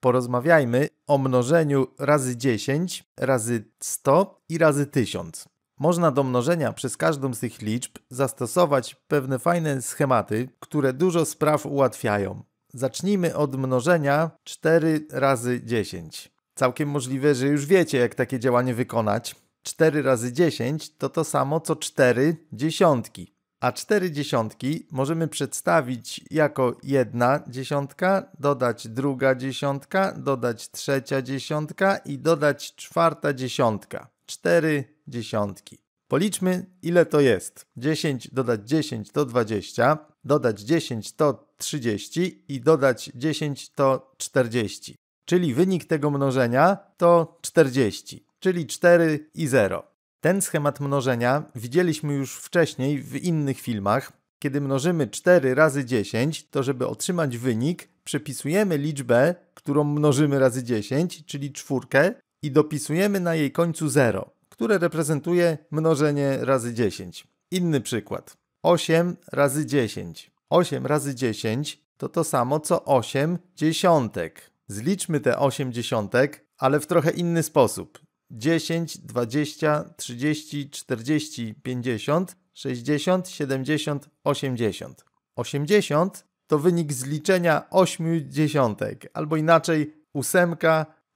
porozmawiajmy o mnożeniu razy 10, razy 100 i razy 1000. Można do mnożenia przez każdą z tych liczb zastosować pewne fajne schematy, które dużo spraw ułatwiają. Zacznijmy od mnożenia 4 razy 10. Całkiem możliwe, że już wiecie, jak takie działanie wykonać. 4 razy 10 to to samo co 4 dziesiątki a cztery dziesiątki możemy przedstawić jako jedna dziesiątka, dodać druga dziesiątka, dodać trzecia dziesiątka i dodać czwarta dziesiątka. Cztery dziesiątki. Policzmy, ile to jest. 10 dodać 10 to 20, dodać 10 to 30 i dodać 10 to 40. Czyli wynik tego mnożenia to 40, czyli 4 i 0. Ten schemat mnożenia widzieliśmy już wcześniej w innych filmach. Kiedy mnożymy 4 razy 10, to żeby otrzymać wynik, przepisujemy liczbę, którą mnożymy razy 10, czyli czwórkę, i dopisujemy na jej końcu 0, które reprezentuje mnożenie razy 10. Inny przykład. 8 razy 10. 8 razy 10 to to samo co 8 dziesiątek. Zliczmy te 8 dziesiątek, ale w trochę inny sposób. 10, 20, 30, 40, 50, 60, 70, 80. 80 to wynik zliczenia 8 dziesiątek, albo inaczej 8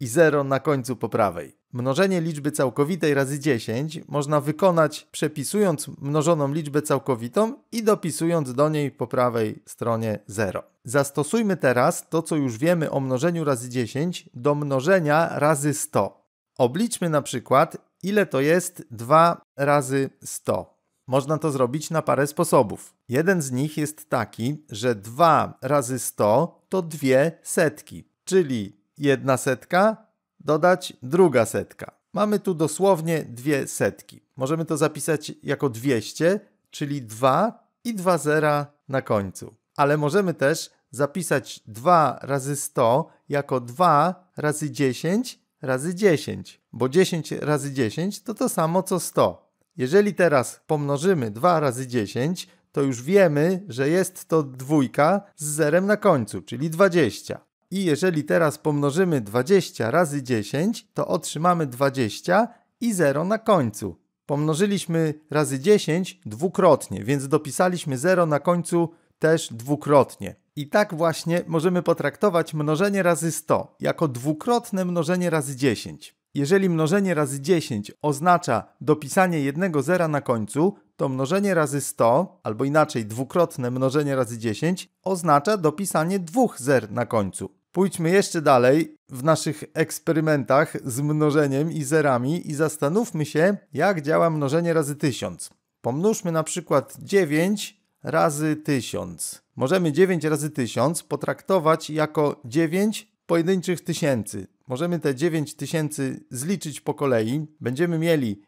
i 0 na końcu po prawej. Mnożenie liczby całkowitej razy 10 można wykonać przepisując mnożoną liczbę całkowitą i dopisując do niej po prawej stronie 0. Zastosujmy teraz to, co już wiemy o mnożeniu razy 10 do mnożenia razy 100. Obliczmy na przykład, ile to jest 2 razy 100. Można to zrobić na parę sposobów. Jeden z nich jest taki, że 2 razy 100 to dwie setki, czyli jedna setka dodać druga setka. Mamy tu dosłownie dwie setki. Możemy to zapisać jako 200, czyli 2 i 2 zera na końcu. Ale możemy też zapisać 2 razy 100 jako 2 razy 10 razy 10, bo 10 razy 10 to to samo co 100. Jeżeli teraz pomnożymy 2 razy 10, to już wiemy, że jest to dwójka z zerem na końcu, czyli 20. I jeżeli teraz pomnożymy 20 razy 10, to otrzymamy 20 i 0 na końcu. Pomnożyliśmy razy 10 dwukrotnie, więc dopisaliśmy 0 na końcu też dwukrotnie. I tak właśnie możemy potraktować mnożenie razy 100 jako dwukrotne mnożenie razy 10. Jeżeli mnożenie razy 10 oznacza dopisanie jednego zera na końcu, to mnożenie razy 100, albo inaczej dwukrotne mnożenie razy 10, oznacza dopisanie dwóch zer na końcu. Pójdźmy jeszcze dalej w naszych eksperymentach z mnożeniem i zerami i zastanówmy się, jak działa mnożenie razy 1000. Pomnóżmy na przykład 9 razy 1000. Możemy 9 razy 1000 potraktować jako 9 pojedynczych tysięcy. Możemy te 9 tysięcy zliczyć po kolei. Będziemy mieli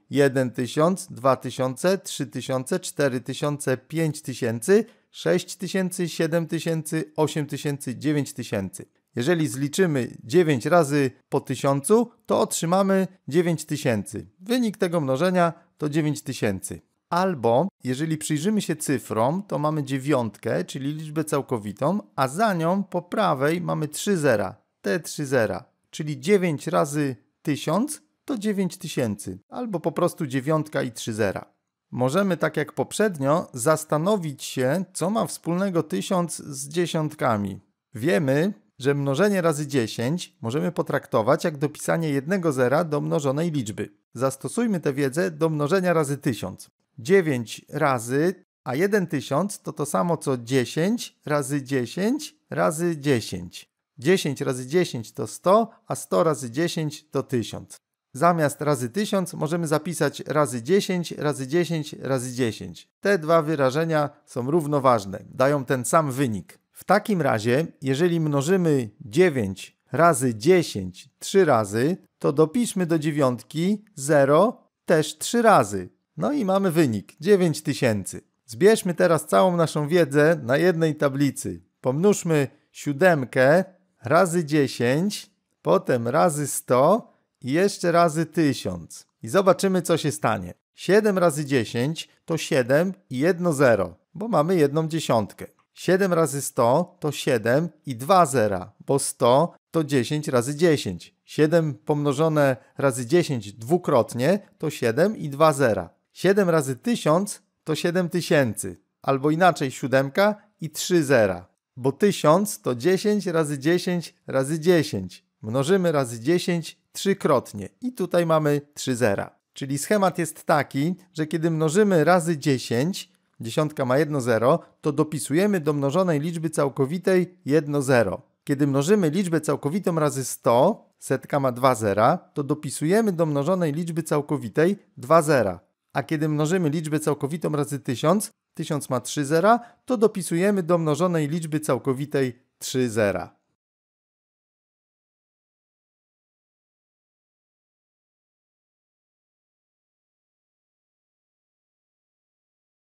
1000, 2000, 3000, 4000, 5000, 6000, 7000, 8000, 9000. Jeżeli zliczymy 9 razy po tysiącu, to otrzymamy 9000. Wynik tego mnożenia to 9000. Albo jeżeli przyjrzymy się cyfrom, to mamy dziewiątkę, czyli liczbę całkowitą, a za nią po prawej mamy 3 zera, te 3 zera, czyli 9 razy 1000 to 9000, albo po prostu dziewiątka i 3 zera. Możemy tak jak poprzednio zastanowić się, co ma wspólnego 1000 z dziesiątkami. Wiemy, że mnożenie razy 10 możemy potraktować jak dopisanie jednego zera do mnożonej liczby. Zastosujmy tę wiedzę do mnożenia razy 1000. 9 razy, a 1000 to to samo co 10 razy 10 razy 10. 10 razy 10 to 100, a 100 razy 10 to 1000. Zamiast razy 1000 możemy zapisać razy 10 razy 10 razy 10. Te dwa wyrażenia są równoważne, dają ten sam wynik. W takim razie, jeżeli mnożymy 9 razy 10 3 razy, to dopiszmy do dziewiątki 0 też 3 razy. No i mamy wynik 9000. Zbierzmy teraz całą naszą wiedzę na jednej tablicy. Pomnóżmy siódemkę razy 10, potem razy 100 i jeszcze razy 1000. I zobaczymy co się stanie. 7 razy 10 to 7 i 1 0, bo mamy jedną dziesiątkę. 7 razy 100 to 7 i 2 zera, bo 100 to 10 razy 10. 7 pomnożone razy 10 dwukrotnie to 7 i 2 zera. 7 razy 1000 to 7000, albo inaczej 7 i 3 zera, bo 1000 to 10 razy 10 razy 10. Mnożymy razy 10 trzykrotnie i tutaj mamy 3 zera. Czyli schemat jest taki, że kiedy mnożymy razy 10, dziesiątka ma 1 zero, to dopisujemy do mnożonej liczby całkowitej 1 zero. Kiedy mnożymy liczbę całkowitą razy 100, setka ma 2 zera, to dopisujemy do mnożonej liczby całkowitej 2 zera a kiedy mnożymy liczbę całkowitą razy 1000, 1000 ma 3 zera, to dopisujemy do mnożonej liczby całkowitej 3 zera.